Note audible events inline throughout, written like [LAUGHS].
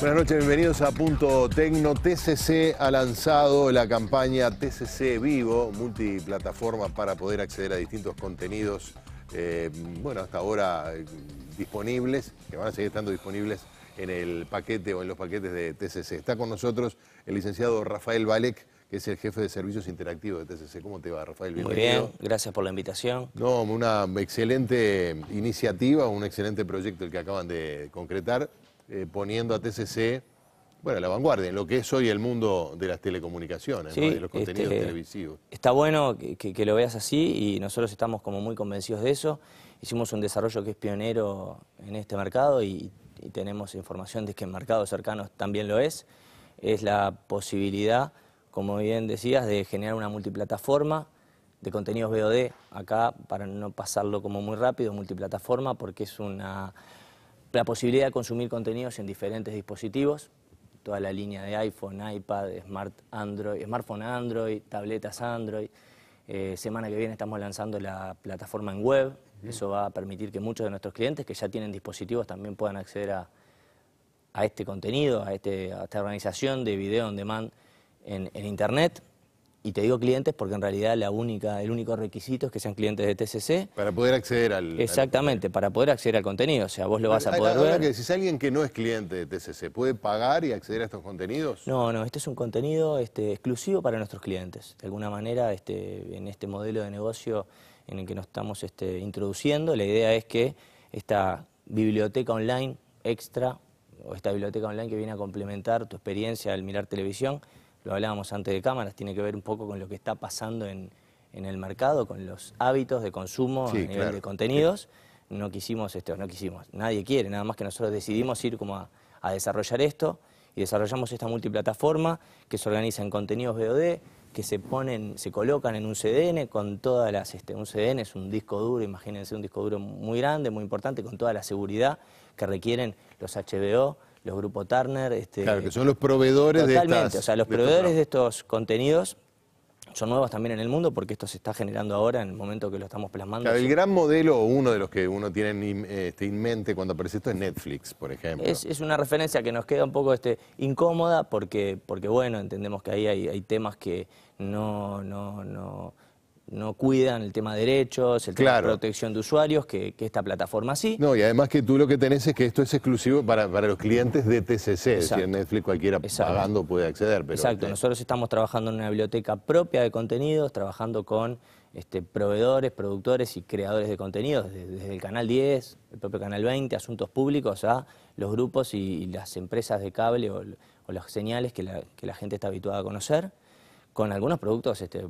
Buenas noches, bienvenidos a Punto Tecno. TCC ha lanzado la campaña TCC Vivo, multiplataforma para poder acceder a distintos contenidos, eh, bueno, hasta ahora eh, disponibles, que van a seguir estando disponibles en el paquete o en los paquetes de TCC. Está con nosotros el licenciado Rafael Valek, que es el jefe de servicios interactivos de TCC. ¿Cómo te va, Rafael? Muy bien, gracias por la invitación. No, una excelente iniciativa, un excelente proyecto el que acaban de concretar. Eh, poniendo a TCC, bueno, la vanguardia, en lo que es hoy el mundo de las telecomunicaciones, de los este, contenidos televisivos. Está bueno que, lo veas así y nosotros estamos como muy convencidos de eso. Hicimos un desarrollo que es pionero en este mercado y, tenemos información de que en mercados cercanos también lo es. Es la posibilidad, como bien decías, de generar una multiplataforma de contenidos VOD, acá para no pasarlo como muy rápido, multiplataforma, porque es una la posibilidad de consumir contenidos en diferentes dispositivos, toda la línea de iPhone, iPad, Smart Android, smartphone Android, tabletas Android. Eh, semana que viene estamos lanzando la plataforma en web. Eso va a permitir que muchos de nuestros clientes que ya tienen dispositivos también puedan acceder a, este contenido, este, a, esta organización de video on demand en, en Internet y te digo clientes porque en realidad la única, el único requisito es que sean clientes de TCC. Para poder acceder al... Exactamente, para poder acceder al contenido. O sea, vos lo vas a poder ver. que si alguien que no es cliente de TCC, ¿puede pagar y acceder a estos contenidos? No, no, este es un contenido este, exclusivo para nuestros clientes. De alguna manera, este, en este modelo de negocio en el que nos estamos este, introduciendo, la idea es que esta biblioteca online extra o esta biblioteca online que viene a complementar tu experiencia al mirar televisión, lo hablábamos antes de cámaras, tiene que ver un poco con lo que está pasando en, el mercado, con los hábitos de consumo a nivel de contenidos. No quisimos esto, no quisimos. Nadie quiere, nada más que nosotros decidimos ir como a, a desarrollar esto y desarrollamos esta multiplataforma que se organiza en contenidos VOD, que se ponen, se colocan en un CDN con todas las, este, un CDN es un disco duro, imagínense un disco duro muy grande, muy importante, con toda la seguridad que requieren los HBO, los grupos Turner. Este, claro, que son los proveedores de estas... Totalmente, o sea, los proveedores de estos contenidos son nuevos también en el mundo porque esto se está generando ahora en el momento que lo estamos plasmando. el gran modelo, o uno de los que uno tiene este, en, mente cuando aparece esto es Netflix, por ejemplo. Es, una referencia que nos queda un poco este, incómoda porque, porque, bueno, entendemos que ahí hay, hay temas que no, no, no no cuidan el tema de derechos, el tema de protección de usuarios, que, esta plataforma sí. No, y además que tú lo que tenés es que esto es exclusivo para, los clientes de TCC, si en Netflix cualquiera pagando puede acceder. Exacto, este nosotros estamos trabajando en una biblioteca propia de contenidos, trabajando con este, proveedores, productores y creadores de contenidos, desde, el Canal 10, el propio Canal 20, Asuntos Públicos, a los grupos y, las empresas de cable o, las señales que la, que la gente está habituada a conocer, con algunos productos... Este,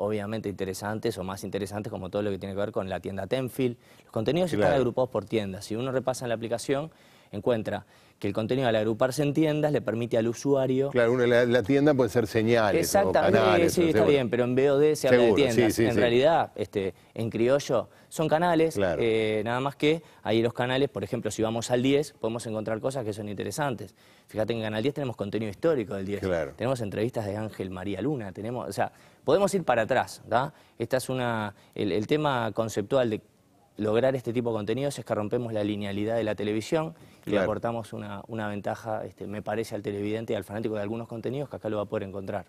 obviamente interesantes o más interesantes como todo lo que tiene que ver con la tienda Tenfield. Los contenidos están agrupados por tiendas. Si uno repasa en la aplicación, encuentra que el contenido al agruparse en tiendas le permite al usuario... Claro, la, tienda puede ser señales Exactamente, sí, está bien, pero en BOD se habla de tiendas. en realidad, este, en criollo, son canales, eh, nada más que ahí los canales, por ejemplo, si vamos al 10, podemos encontrar cosas que son interesantes. Fíjate que en Canal 10 tenemos contenido histórico del 10. Tenemos entrevistas de Ángel María Luna, tenemos, o podemos ir para atrás. Esta es una, el, tema conceptual de lograr este tipo de contenidos es que rompemos la linealidad de la televisión y le aportamos una, una ventaja, este, me parece, al televidente y al fanático de algunos contenidos que acá lo va a poder encontrar.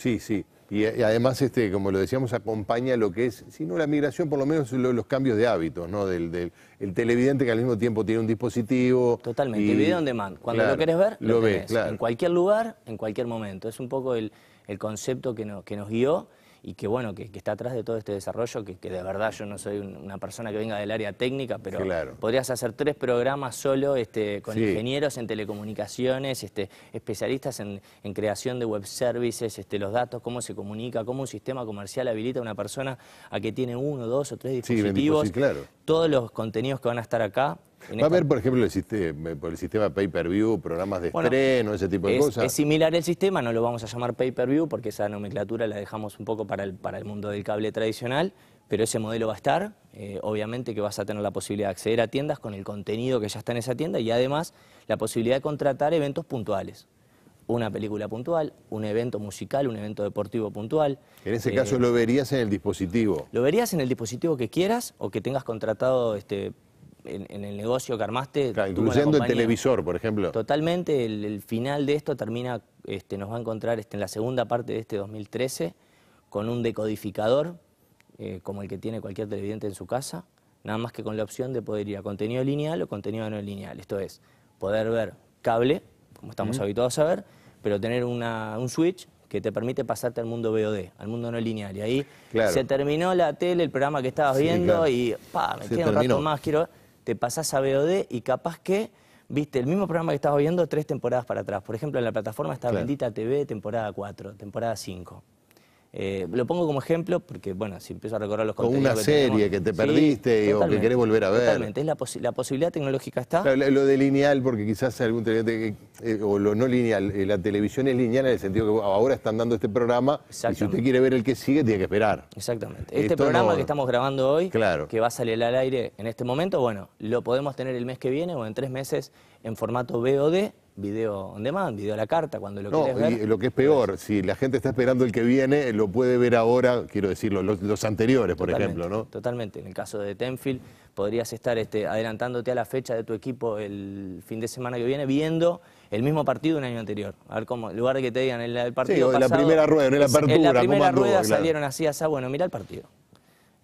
Sí, sí. Y, además, este, como lo decíamos, acompaña lo que es, si no la migración, por lo menos los cambios de hábitos, ¿no? Del, televidente que al mismo tiempo tiene un dispositivo. Totalmente, y... video on demand. Cuando lo quieres ver, lo, ves. En cualquier lugar, en cualquier momento. Es un poco el, concepto que nos guió y que bueno, que, está atrás de todo este desarrollo, que, de verdad yo no soy una persona que venga del área técnica, pero podrías hacer tres programas solo este, con ingenieros en telecomunicaciones, este, especialistas en, creación de web services, este, los datos, cómo se comunica, cómo un sistema comercial habilita a una persona a que tiene uno, dos o tres dispositivos, claro. todos los contenidos que van a estar acá Va a haber, por ejemplo, el sistema, el sistema pay-per-view, programas de estreno, ese tipo de cosas. Es similar el sistema, no lo vamos a llamar pay-per-view porque esa nomenclatura la dejamos un poco para el, mundo del cable tradicional, pero ese modelo va a estar. Eh, obviamente que vas a tener la posibilidad de acceder a tiendas con el contenido que ya está en esa tienda y además la posibilidad de contratar eventos puntuales una película puntual, un evento musical, un evento deportivo puntual. En ese caso eh, lo verías en el dispositivo. Lo verías en el dispositivo que quieras o que tengas contratado este, en, el negocio que armaste. incluyendo el televisor, por ejemplo. Totalmente, el, final de esto termina, este, nos va a encontrar este, en la segunda parte de este 2013 con un decodificador, eh, como el que tiene cualquier televidente en su casa, nada más que con la opción de poder ir a contenido lineal o contenido no lineal. Esto es, poder ver cable, como estamos habituados a ver, pero tener un switch que te permite pasarte al mundo VOD, al mundo no lineal. Y ahí se terminó la tele, el programa que estabas viendo y pa, me queda un rato más, quiero te pasás a BOD y capaz que viste el mismo programa que estabas viendo tres temporadas para atrás. Por ejemplo, en la plataforma está Bendita TV, temporada 4, temporada 5. Eh, lo pongo como ejemplo porque, bueno, si empiezo a recordar los contenidos... O una serie que te perdiste o que querés volver a ver. Totalmente, la, la posibilidad tecnológica está. lo de lineal, porque quizás algún televidente, eh, o lo no lineal, eh, la televisión es lineal en el sentido que ahora están dando este programa y si usted quiere ver el que sigue tiene que esperar. Exactamente. Este programa que estamos grabando hoy, que va a salir al aire en este momento, bueno, lo podemos tener el mes que viene o en tres meses en formato VOD video on demand, video a la carta, cuando lo quieras ver. Y lo que es peor, si la gente está esperando el que viene, lo puede ver ahora, quiero decirlo, los, anteriores, por ejemplo, ¿no? Totalmente. En el caso de Tenfield, podrías estar este, adelantándote a la fecha de tu equipo el fin de semana que viene, viendo el mismo partido un año anterior. A ver cómo, en lugar de que te digan el, partido. en la primera rueda, en la apertura. En la primera rueda salieron así, así, bueno, mira el partido.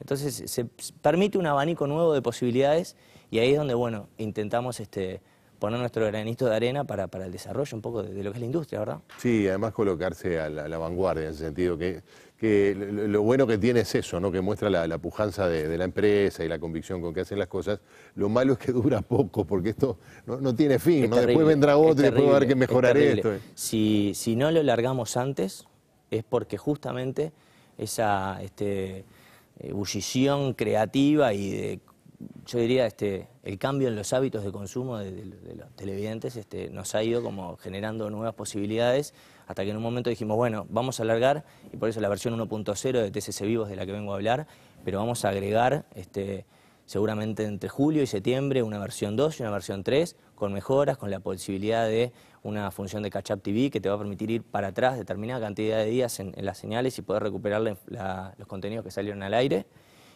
Entonces se permite un abanico nuevo de posibilidades y ahí es donde, bueno, intentamos este, poner nuestro granito de arena para, para el desarrollo un poco de, lo que es la industria, ¿verdad? Sí, además colocarse a la, vanguardia en el sentido, que, que lo, bueno que tiene es eso, ¿no? que muestra la, pujanza de, la empresa y la convicción con que hacen las cosas. Lo malo es que [LAUGHS] dura poco, porque esto no, tiene fin, después vendrá otro y después va a haber que mejorar esto. Si, si no lo largamos antes, es porque justamente esa este, eh, ebullición creativa y de yo diría, este, el cambio en los hábitos de consumo de, los televidentes este, nos ha ido como generando nuevas posibilidades, hasta que en un momento dijimos, bueno, vamos a alargar, y por eso la versión 1.0 de TCC Vivos de la que vengo a hablar, pero vamos a agregar este, seguramente entre julio y septiembre una versión 2 y una versión 3, con mejoras, con la posibilidad de una función de Catch TV que te va a permitir ir para atrás determinada cantidad de días en, las señales y poder recuperar los contenidos que salieron al aire,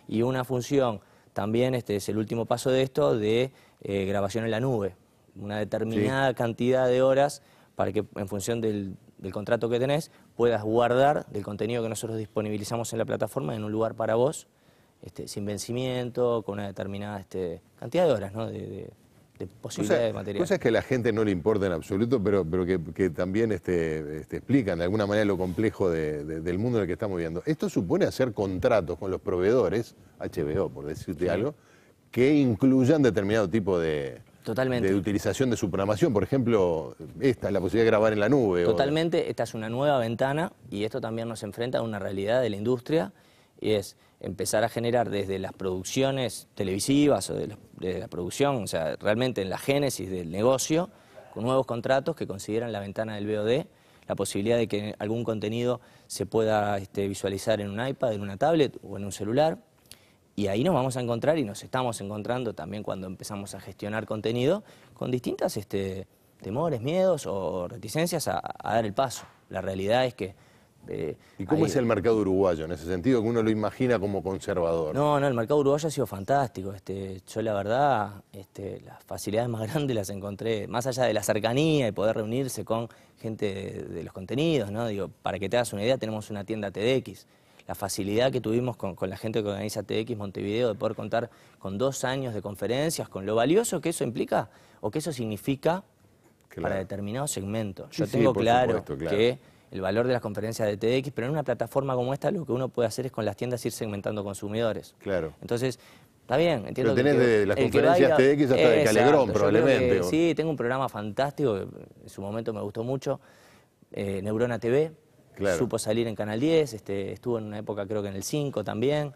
y una función también este es el último paso de esto de eh, grabación en la nube, una determinada cantidad de horas para que en función del, contrato que tenés puedas guardar del contenido que nosotros disponibilizamos en la plataforma en un lugar para vos, este, sin vencimiento, con una determinada este, cantidad de horas ¿no? de posibilidades Cosas que a la gente no le importa en absoluto, pero, pero que, también este, este, explican de alguna manera lo complejo de, del mundo en el que estamos viviendo. Esto supone hacer contratos con los proveedores, HBO por decirte algo, que incluyan determinado tipo de, de utilización de su programación. Por ejemplo, esta es la posibilidad de grabar en la nube. Totalmente, esta es una nueva ventana y esto también nos enfrenta a una realidad de la industria y es empezar a generar desde las producciones televisivas o de la, producción, o sea, realmente en la génesis del negocio, con nuevos contratos que consideran la ventana del VOD la posibilidad de que algún contenido se pueda este, visualizar en un iPad, en una tablet o en un celular. Y ahí nos vamos a encontrar y nos estamos encontrando también cuando empezamos a gestionar contenido con distintas este, temores, miedos o reticencias a dar el paso. La realidad es que ¿Y cómo es el mercado uruguayo en ese sentido, que uno lo imagina como conservador? No, no, el mercado uruguayo ha sido fantástico. Este, yo la verdad, este, las facilidades más [LAUGHS] grandes las encontré, más allá de la cercanía y poder reunirse con gente de, los contenidos, ¿no? Digo, para que te hagas una idea, tenemos una tienda TDX. La facilidad que tuvimos con, la gente que organiza TDX Montevideo de poder contar con dos años de conferencias, con lo valioso que eso implica o que eso significa para determinados segmentos. Yo tengo claro, que el valor de las conferencias de TX, pero en una plataforma como esta lo que uno puede hacer es con las tiendas ir segmentando consumidores. Claro. Entonces, Está bien, entiendo. lo tenés de las conferencias de TX hasta de Calegrón, probablemente. sí, tengo un programa fantástico, en su momento me gustó mucho, eh, Neurona TV, supo salir en Canal 10, este, estuvo en una época creo que en el 5 también,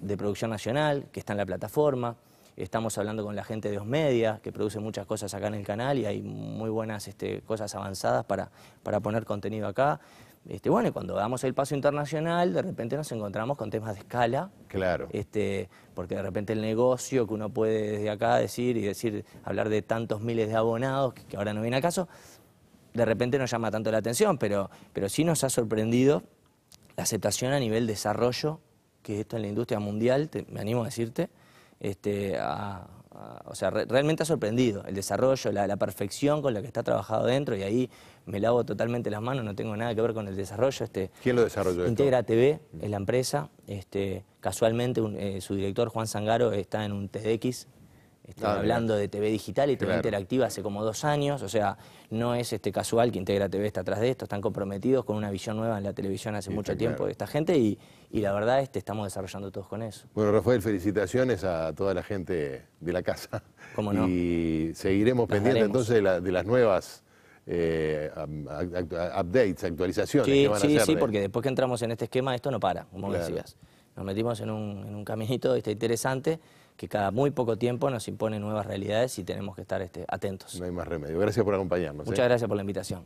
de producción nacional, que está en la plataforma. Estamos hablando con la gente de Osmedia, que produce muchas cosas acá en el canal y hay muy buenas este, cosas avanzadas para, poner contenido acá. Este, bueno, y cuando damos el paso internacional, de repente nos encontramos con temas de escala. Claro. Este, porque de repente el negocio que uno puede desde acá decir y decir, hablar de tantos miles de abonados, que, ahora no viene a caso, de repente no llama tanto la atención, pero, pero sí nos ha sorprendido la aceptación a nivel desarrollo que esto en la industria mundial, me animo a decirte, este, o sea, realmente ha sorprendido el desarrollo, la, perfección con la que está trabajado dentro y ahí me lavo totalmente las manos, no tengo nada que ver con el desarrollo. Este, ¿Quién lo desarrolló? Integra TV, mm. es la empresa. Este, casualmente eh, su director Juan Sangaro está en un TDX Estoy hablando de TV digital y TV interactiva hace como dos años, o sea, no es este casual que Integra TV está atrás de esto, están comprometidos con una visión nueva en la televisión hace mucho tiempo de esta gente y, la verdad es que estamos desarrollando todos con eso. Bueno, Rafael, felicitaciones a toda la gente de la casa. ¿Cómo no? Y seguiremos pendientes entonces de, las nuevas... Eh, updates, actualizaciones. Sí, que van sí, a sí, porque después que entramos en este esquema esto no para, como decías. Nos metimos en un, en un caminito interesante que cada muy poco tiempo nos impone nuevas realidades y tenemos que estar este, atentos. No hay más remedio. Gracias por acompañarnos. Muchas ¿eh? gracias por la invitación.